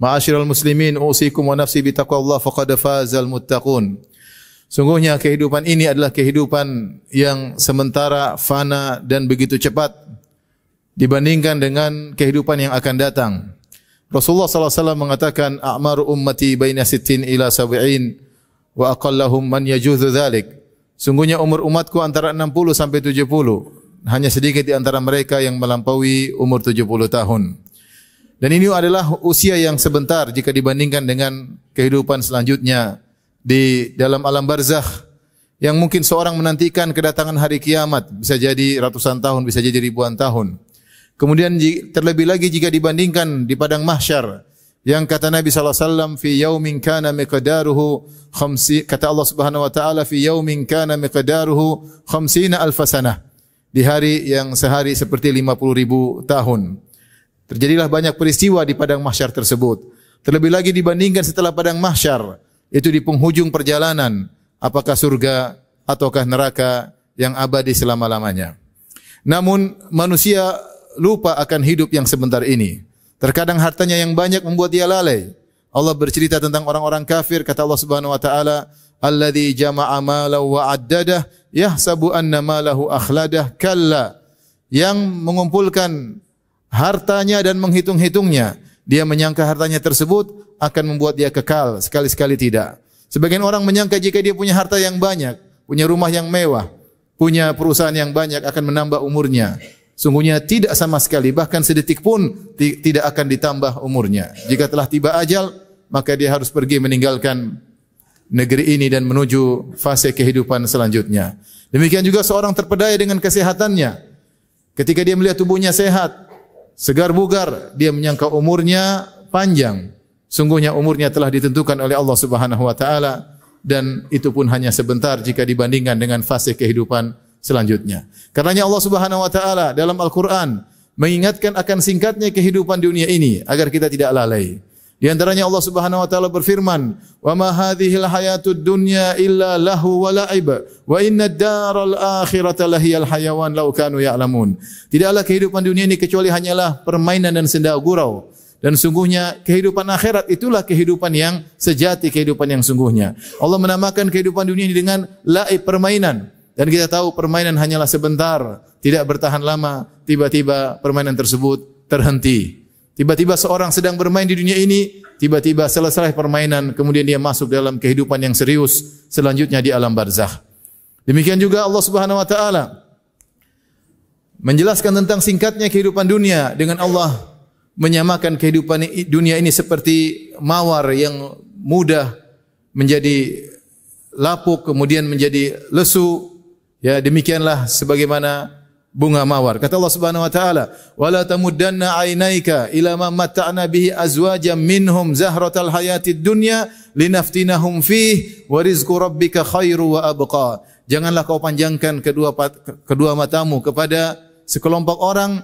Ma'asyiral muslimin, usikum wa nafsi bi taqwallah faqad fazal muttaqun. Sungguhnya kehidupan ini adalah kehidupan yang sementara, fana dan begitu cepat dibandingkan dengan kehidupan yang akan datang. Rasulullah sallallahu alaihi wasallam mengatakan a'maru ummati baina 60 ila 70 wa aqallahum man yajuzu dzalik. Sungguhnya umur umatku antara 60 sampai 70. Hanya sedikit di antara mereka yang melampaui umur 70 tahun. Dan ini adalah usia yang sebentar jika dibandingkan dengan kehidupan selanjutnya di dalam alam barzakh yang mungkin seorang menantikan kedatangan hari kiamat bisa jadi ratusan tahun, bisa jadi ribuan tahun. Kemudian terlebih lagi jika dibandingkan di padang mahsyar yang kata Nabi sallallahu alaihi wasallam fi yaumin kana miqdaruhu khamsi kata Allah Subhanahu wa taala fi yaumin kana miqdaruhu 50 alfasanah di hari yang sehari seperti 50 ribu tahun. Terjadilah banyak peristiwa di padang mahsyar tersebut. Terlebih lagi dibandingkan setelah padang mahsyar, itu di penghujung perjalanan, apakah surga ataukah neraka yang abadi selama-lamanya. Namun manusia lupa akan hidup yang sebentar ini. Terkadang hartanya yang banyak membuat dia lalai. Allah bercerita tentang orang-orang kafir kata Allah Subhanahu wa taala alladzi jama'a malahu wa addadah yahsabu anna malahu akhladah kalla yang mengumpulkan hartanya dan menghitung-hitungnya. Dia menyangka hartanya tersebut akan membuat dia kekal, sekali-sekali tidak. Sebagian orang menyangka jika dia punya harta yang banyak, punya rumah yang mewah, punya perusahaan yang banyak akan menambah umurnya. Sungguhnya tidak sama sekali, bahkan sedetik pun tidak akan ditambah umurnya. Jika telah tiba ajal, maka dia harus pergi meninggalkan negeri ini dan menuju fase kehidupan selanjutnya. Demikian juga seorang terpedaya dengan kesehatannya. Ketika dia melihat tubuhnya sehat, Segar bugar dia menyangka umurnya panjang. Sungguhnya umurnya telah ditentukan oleh Allah Subhanahu wa taala dan itu pun hanya sebentar jika dibandingkan dengan fase kehidupan selanjutnya. Karenanya Allah Subhanahu wa taala dalam Al-Qur'an mengingatkan akan singkatnya kehidupan dunia ini agar kita tidak lalai. Di antaranya Allah Subhanahu wa taala berfirman, "Wa ma hadhil hayatud dunya illa lahu wa la'ib, wa inna daral akhirata lahiyal hayawan law kanu ya'lamun." Tidaklah kehidupan dunia ini kecuali hanyalah permainan dan senda gurau. Dan sungguhnya kehidupan akhirat itulah kehidupan yang sejati, kehidupan yang sungguhnya. Allah menamakan kehidupan dunia ini dengan laib permainan. Dan kita tahu permainan hanyalah sebentar, tidak bertahan lama, tiba-tiba permainan tersebut terhenti. Tiba-tiba seorang sedang bermain di dunia ini, tiba-tiba selesai permainan, kemudian dia masuk dalam kehidupan yang serius selanjutnya di alam barzakh. Demikian juga Allah Subhanahu wa taala menjelaskan tentang singkatnya kehidupan dunia dengan Allah menyamakan kehidupan dunia ini seperti mawar yang mudah menjadi lapuk kemudian menjadi lesu ya demikianlah sebagaimana bunga mawar. Kata Allah Subhanahu wa taala, "Wala tamuddanna 'ainaika ila ma matta'na bihi azwajan minhum zahratal hayatid dunya linaftinahum fih wa rizqu rabbika khairu wa abqa." Janganlah kau panjangkan kedua kedua matamu kepada sekelompok orang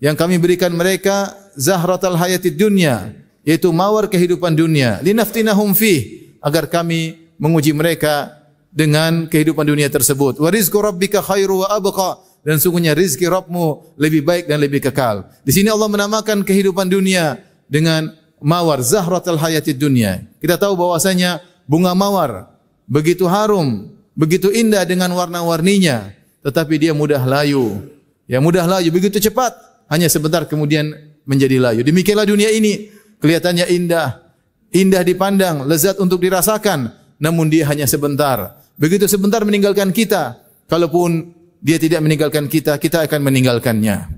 yang kami berikan mereka zahratal hayatid dunya, yaitu mawar kehidupan dunia, linaftinahum fih, agar kami menguji mereka dengan kehidupan dunia tersebut. Wa rizqu rabbika khairu wa abqa dan sungguhnya rizki Rabbmu lebih baik dan lebih kekal. Di sini Allah menamakan kehidupan dunia dengan mawar zahratul hayati dunia. Kita tahu bahwasanya bunga mawar begitu harum, begitu indah dengan warna-warninya, tetapi dia mudah layu. Ya mudah layu begitu cepat, hanya sebentar kemudian menjadi layu. Demikianlah dunia ini, kelihatannya indah, indah dipandang, lezat untuk dirasakan, namun dia hanya sebentar. Begitu sebentar meninggalkan kita, kalaupun dia tidak meninggalkan kita, kita akan meninggalkannya.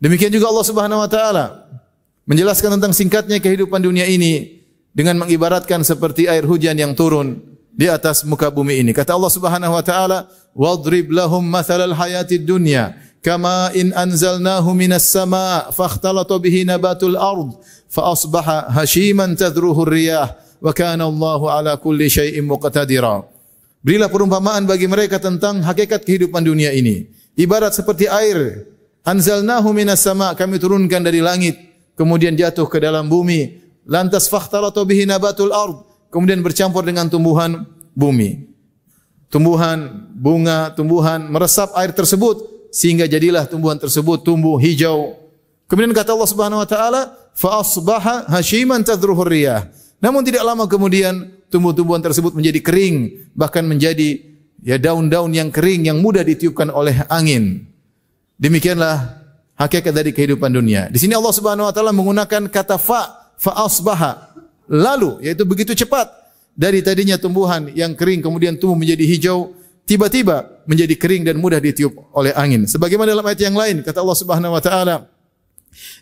Demikian juga Allah Subhanahu wa taala menjelaskan tentang singkatnya kehidupan dunia ini dengan mengibaratkan seperti air hujan yang turun di atas muka bumi ini. Kata Allah Subhanahu wa taala, "Wadrib lahum mathalal hayatid dunya kama in anzalnahu minas sama' fakhtalata bihi nabatul ard fa asbaha hashiman tadruhu riyah wa kana Allahu ala kulli syai'in muqtadira." Berilah perumpamaan bagi mereka tentang hakikat kehidupan dunia ini. Ibarat seperti air. Anzalnahu minas sama. Kami turunkan dari langit. Kemudian jatuh ke dalam bumi. Lantas fakhtaratu bihi nabatul ard. Kemudian bercampur dengan tumbuhan bumi. Tumbuhan, bunga, tumbuhan meresap air tersebut sehingga jadilah tumbuhan tersebut tumbuh hijau. Kemudian kata Allah Subhanahu wa taala, fa asbaha hashiman Namun tidak lama kemudian tumbuh-tumbuhan tersebut menjadi kering, bahkan menjadi ya daun-daun yang kering yang mudah ditiupkan oleh angin. Demikianlah hakikat dari kehidupan dunia. Di sini Allah Subhanahu wa taala menggunakan kata fa fa asbaha lalu yaitu begitu cepat dari tadinya tumbuhan yang kering kemudian tumbuh menjadi hijau tiba-tiba menjadi kering dan mudah ditiup oleh angin. Sebagaimana dalam ayat yang lain kata Allah Subhanahu wa taala,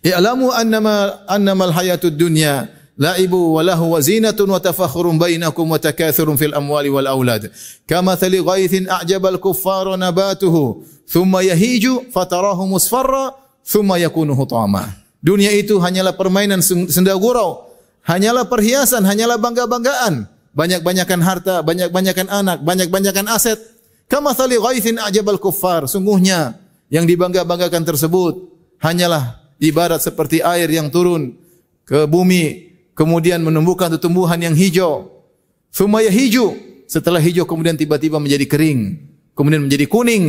"Ya'lamu annama annamal hayatud dunya" la'ibu wa lahu wa zinatun wa tafakhurun bainakum wa takathurun fil amwali wal aulad. Kama thali ghaithin a'jaba al kuffara nabatuhu thumma Dunia itu hanyalah permainan senda gurau, hanyalah perhiasan, hanyalah bangga-banggaan. Banyak-banyakan harta, banyak-banyakan anak, banyak-banyakan aset. Kama thali ghaithin a'jaba kuffar. Sungguhnya yang dibangga-banggakan tersebut hanyalah ibarat seperti air yang turun ke bumi kemudian menumbuhkan tumbuhan yang hijau. Sumaya hijau, setelah hijau kemudian tiba-tiba menjadi kering, kemudian menjadi kuning,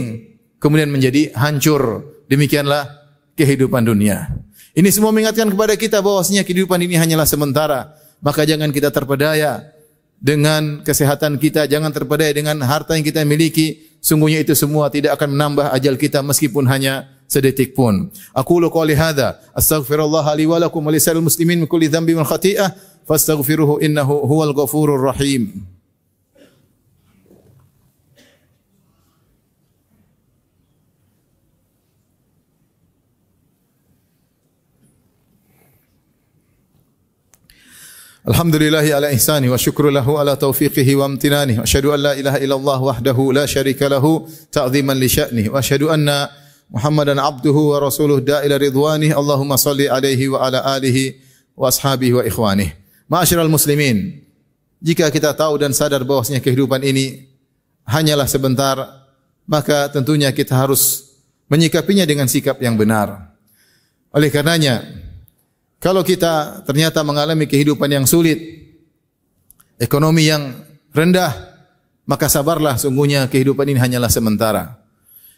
kemudian menjadi hancur. Demikianlah kehidupan dunia. Ini semua mengingatkan kepada kita bahwasanya kehidupan ini hanyalah sementara. Maka jangan kita terpedaya dengan kesehatan kita, jangan terpedaya dengan harta yang kita miliki. Sungguhnya itu semua tidak akan menambah ajal kita meskipun hanya سديتك بون أقول قولي هذا أستغفر الله لي ولكم ولسائر muslimin mikuli dhambi ذنب khati'ah. Fastaghfiruhu innahu huwal ghafurur rahim. الحمد لله على إحسانه وشكر له على توفيقه وامتنانه وأشهد أن لا إله إلا الله وحده لا شريك له تعظيما لشأنه وأشهد أن Muhammadan abduhu wa rasuluh da'ila Allahumma salli alaihi wa ala alihi wa ashabihi wa ikhwanih. Ma'asyiral muslimin, jika kita tahu dan sadar bahwasanya kehidupan ini hanyalah sebentar, maka tentunya kita harus menyikapinya dengan sikap yang benar. Oleh karenanya, kalau kita ternyata mengalami kehidupan yang sulit, ekonomi yang rendah, maka sabarlah sungguhnya kehidupan ini hanyalah sementara.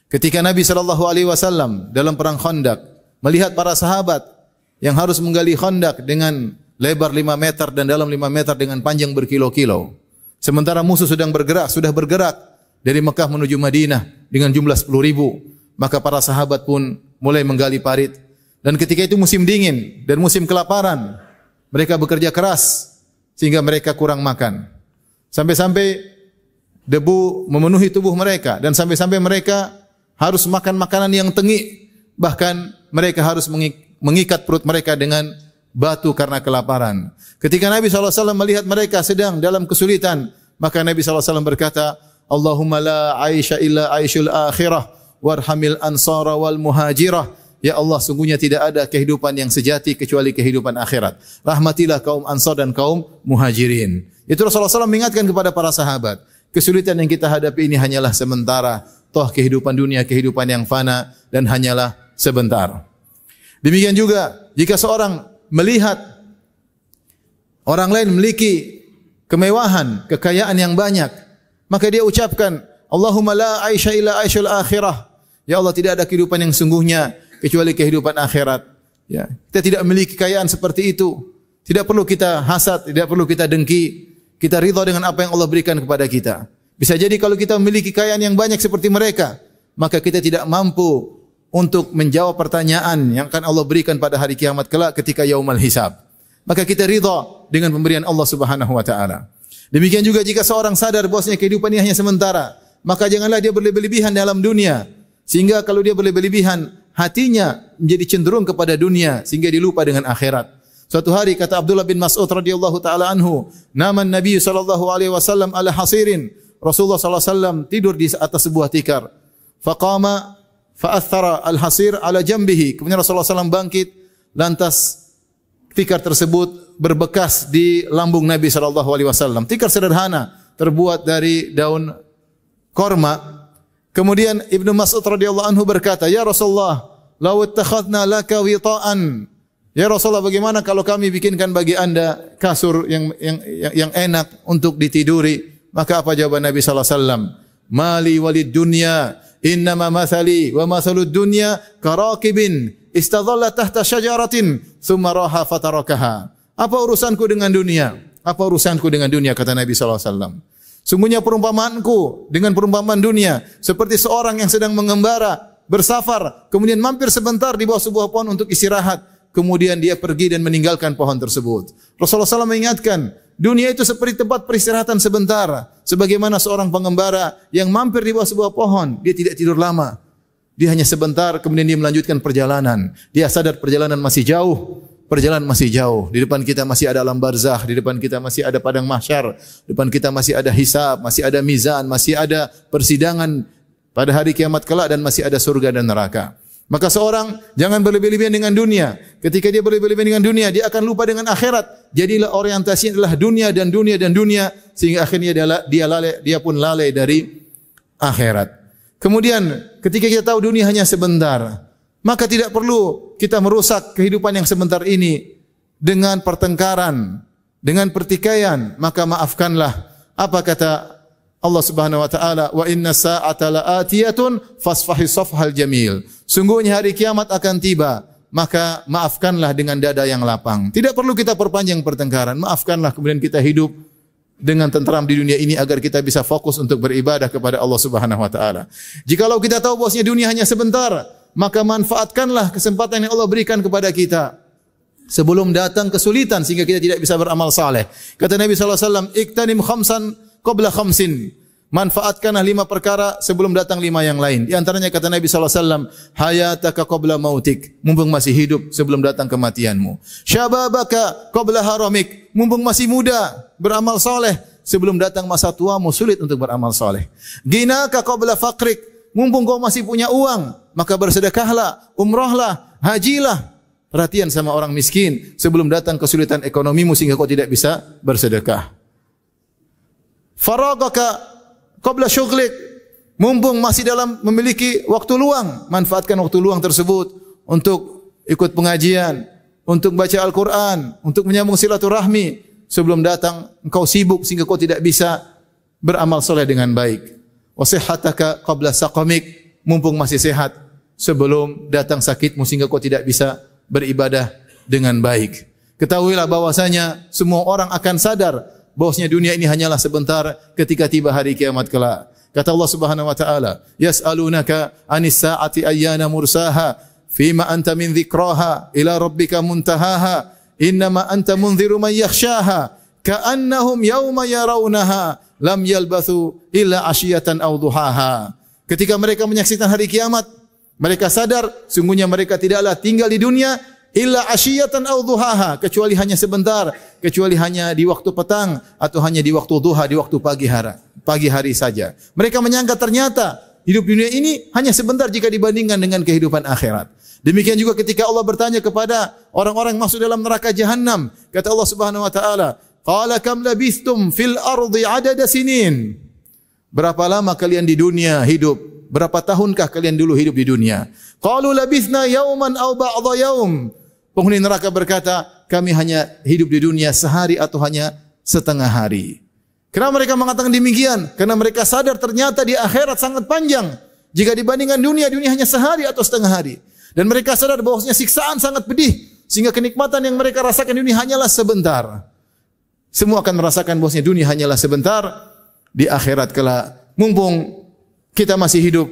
Ketika Nabi Shallallahu Alaihi Wasallam dalam perang Khandaq melihat para sahabat yang harus menggali Khandaq dengan lebar 5 meter dan dalam 5 meter dengan panjang berkilo-kilo. Sementara musuh sedang bergerak, sudah bergerak dari Mekah menuju Madinah dengan jumlah 10 ribu. Maka para sahabat pun mulai menggali parit. Dan ketika itu musim dingin dan musim kelaparan. Mereka bekerja keras sehingga mereka kurang makan. Sampai-sampai debu memenuhi tubuh mereka dan sampai-sampai mereka harus makan makanan yang tengik, bahkan mereka harus mengikat perut mereka dengan batu karena kelaparan. Ketika Nabi SAW melihat mereka sedang dalam kesulitan, maka Nabi SAW berkata, Allahumma la aisha illa aishul akhirah, warhamil ansara wal muhajirah. Ya Allah, sungguhnya tidak ada kehidupan yang sejati kecuali kehidupan akhirat. Rahmatilah kaum ansar dan kaum muhajirin. Itu Rasulullah SAW mengingatkan kepada para sahabat. Kesulitan yang kita hadapi ini hanyalah sementara. Toh kehidupan dunia kehidupan yang fana dan hanyalah sebentar. Demikian juga jika seorang melihat orang lain memiliki kemewahan, kekayaan yang banyak, maka dia ucapkan, Allahumma la aisha illa aishul akhirah. Ya Allah tidak ada kehidupan yang sungguhnya kecuali kehidupan akhirat. Ya, kita tidak memiliki kekayaan seperti itu. Tidak perlu kita hasad, tidak perlu kita dengki. Kita ridha dengan apa yang Allah berikan kepada kita. Bisa jadi kalau kita memiliki kekayaan yang banyak seperti mereka, maka kita tidak mampu untuk menjawab pertanyaan yang akan Allah berikan pada hari kiamat kelak ketika Yaumul hisab. Maka kita ridha dengan pemberian Allah Subhanahu wa taala. Demikian juga jika seorang sadar bahwasanya kehidupan ini hanya sementara, maka janganlah dia berlebih-lebihan dalam dunia. Sehingga kalau dia berlebih-lebihan, hatinya menjadi cenderung kepada dunia sehingga dia lupa dengan akhirat. Suatu hari kata Abdullah bin Mas'ud radhiyallahu taala anhu, "Nama Nabi sallallahu alaihi wasallam ala hasirin." Rasulullah sallallahu wasallam tidur di atas sebuah tikar. Faqama fa'athara al-hasir ala jambihi. Kemudian Rasulullah SAW bangkit lantas tikar tersebut berbekas di lambung Nabi sallallahu alaihi wasallam. Tikar sederhana terbuat dari daun korma. Kemudian Ibnu Mas'ud radhiyallahu anhu berkata, "Ya Rasulullah, law ittakhadna laka wita'an Ya Rasulullah bagaimana kalau kami bikinkan bagi anda kasur yang yang yang, enak untuk ditiduri? Maka apa jawaban Nabi sallallahu alaihi wasallam? Mali walid dunya innama mathali wa mathalud dunya karakibin istadhalla tahta syajaratin thumma raha fatarakaha. Apa urusanku dengan dunia? Apa urusanku dengan dunia kata Nabi sallallahu alaihi wasallam? Sungguhnya perumpamaanku dengan perumpamaan dunia seperti seorang yang sedang mengembara bersafar kemudian mampir sebentar di bawah sebuah pohon untuk istirahat kemudian dia pergi dan meninggalkan pohon tersebut. Rasulullah SAW mengingatkan, dunia itu seperti tempat peristirahatan sebentar. Sebagaimana seorang pengembara yang mampir di bawah sebuah pohon, dia tidak tidur lama. Dia hanya sebentar, kemudian dia melanjutkan perjalanan. Dia sadar perjalanan masih jauh, perjalanan masih jauh. Di depan kita masih ada alam barzah, di depan kita masih ada padang mahsyar, di depan kita masih ada hisab, masih ada mizan, masih ada persidangan pada hari kiamat kelak dan masih ada surga dan neraka. Maka seorang jangan berlebih-lebihan dengan dunia. Ketika dia berlebih-lebihan dengan dunia, dia akan lupa dengan akhirat. Jadilah orientasinya adalah dunia dan dunia dan dunia sehingga akhirnya dia dia lalai, dia pun lalai dari akhirat. Kemudian ketika kita tahu dunia hanya sebentar, maka tidak perlu kita merusak kehidupan yang sebentar ini dengan pertengkaran, dengan pertikaian, maka maafkanlah. Apa kata Allah Subhanahu wa taala, "Wa inna sa'ata la'atiyatun fasfahi safhal jamil." Sungguhnya hari kiamat akan tiba, maka maafkanlah dengan dada yang lapang. Tidak perlu kita perpanjang pertengkaran, maafkanlah kemudian kita hidup dengan tenteram di dunia ini agar kita bisa fokus untuk beribadah kepada Allah Subhanahu wa taala. Jikalau kita tahu bosnya dunia hanya sebentar, maka manfaatkanlah kesempatan yang Allah berikan kepada kita sebelum datang kesulitan sehingga kita tidak bisa beramal saleh. Kata Nabi sallallahu alaihi wasallam, "Iktanim khamsan qabla khamsin. Manfaatkanlah lima perkara sebelum datang lima yang lain. Di antaranya kata Nabi SAW, Hayataka qabla mautik. Mumpung masih hidup sebelum datang kematianmu. Syababaka qabla haramik. Mumpung masih muda, beramal soleh. Sebelum datang masa tuamu, sulit untuk beramal soleh. Ginaka qabla fakrik. Mumpung kau masih punya uang, maka bersedekahlah, umrahlah, hajilah. Perhatian sama orang miskin sebelum datang kesulitan ekonomimu sehingga kau tidak bisa bersedekah faragaka qabla syughlik mumpung masih dalam memiliki waktu luang manfaatkan waktu luang tersebut untuk ikut pengajian untuk baca Al-Quran untuk menyambung silaturahmi sebelum datang engkau sibuk sehingga kau tidak bisa beramal soleh dengan baik wasihhataka qabla saqamik mumpung masih sehat sebelum datang sakitmu sehingga kau tidak bisa beribadah dengan baik. Ketahuilah bahwasanya semua orang akan sadar bahwasanya dunia ini hanyalah sebentar ketika tiba hari kiamat kelak. Kata Allah Subhanahu wa taala, "Yas'alunaka 'anis sa'ati ayyana mursaha, fima anta min dhikraha ila rabbika muntahaha, innama anta mundhiru man yakhshaha, ka'annahum yawma yarawnaha lam yalbathu illa 'ashiyatan aw duhaha." Ketika mereka menyaksikan hari kiamat, mereka sadar sungguhnya mereka tidaklah tinggal di dunia illa asyiyatan aw duhaha kecuali hanya sebentar kecuali hanya di waktu petang atau hanya di waktu duha di waktu pagi hari pagi hari saja mereka menyangka ternyata hidup dunia ini hanya sebentar jika dibandingkan dengan kehidupan akhirat demikian juga ketika Allah bertanya kepada orang-orang masuk dalam neraka jahanam kata Allah Subhanahu wa taala qala kam labistum fil ardi adada sinin berapa lama kalian di dunia hidup berapa tahunkah kalian dulu hidup di dunia? Qalu labithna yauman aw ba'dha yaum. Penghuni neraka berkata, kami hanya hidup di dunia sehari atau hanya setengah hari. Kenapa mereka mengatakan demikian? Karena mereka sadar ternyata di akhirat sangat panjang. Jika dibandingkan dunia, dunia hanya sehari atau setengah hari. Dan mereka sadar bahwasanya siksaan sangat pedih. Sehingga kenikmatan yang mereka rasakan di dunia hanyalah sebentar. Semua akan merasakan bahwasanya dunia hanyalah sebentar. Di akhirat kala mumpung kita masih hidup.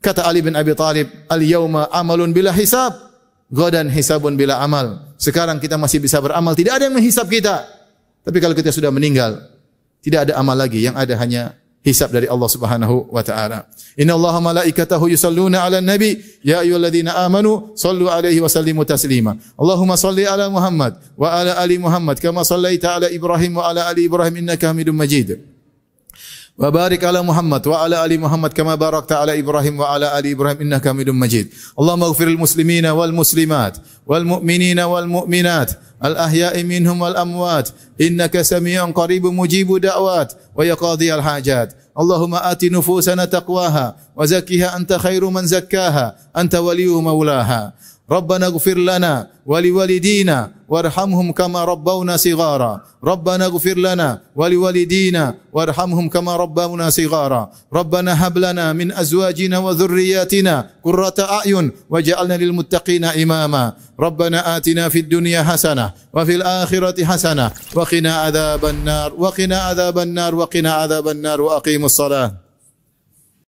Kata Ali bin Abi Talib, Al-yawma amalun bila hisab. Godan hisabun bila amal. Sekarang kita masih bisa beramal, tidak ada yang menghisap kita. Tapi kalau kita sudah meninggal, tidak ada amal lagi yang ada hanya hisap dari Allah Subhanahu wa taala. Inna Allaha malaikatahu yusalluna 'alan nabi ya ayyuhalladzina amanu sallu 'alaihi wa sallimu taslima. Allahumma salli 'ala Muhammad wa 'ala ali Muhammad kama sallaita 'ala Ibrahim wa 'ala ali Ibrahim innaka Hamidum Majid. وبارك على محمد وعلى ال محمد كما باركت على ابراهيم وعلى ال ابراهيم انك حميد مجيد اللهم اغفر المسلمين والمسلمات والمؤمنين والمؤمنات الاحياء منهم والاموات انك سميع قريب مجيب دعوات ويقاضي الحاجات اللهم آت نفوسنا تقواها وزكها أنت خير من زكاها أنت ولي مولاها ربنا اغفر لنا ولوالدينا وارحمهم كما ربونا صغارا ربنا اغفر لنا ولوالدينا وارحمهم كما ربونا صغارا ربنا هب لنا من ازواجنا وذرياتنا قرة اعين واجعلنا للمتقين اماما ربنا آتنا في الدنيا حسنه وفي الاخره حسنه وقنا عذاب النار وقنا عذاب النار وقنا عذاب النار واقيموا الصلاه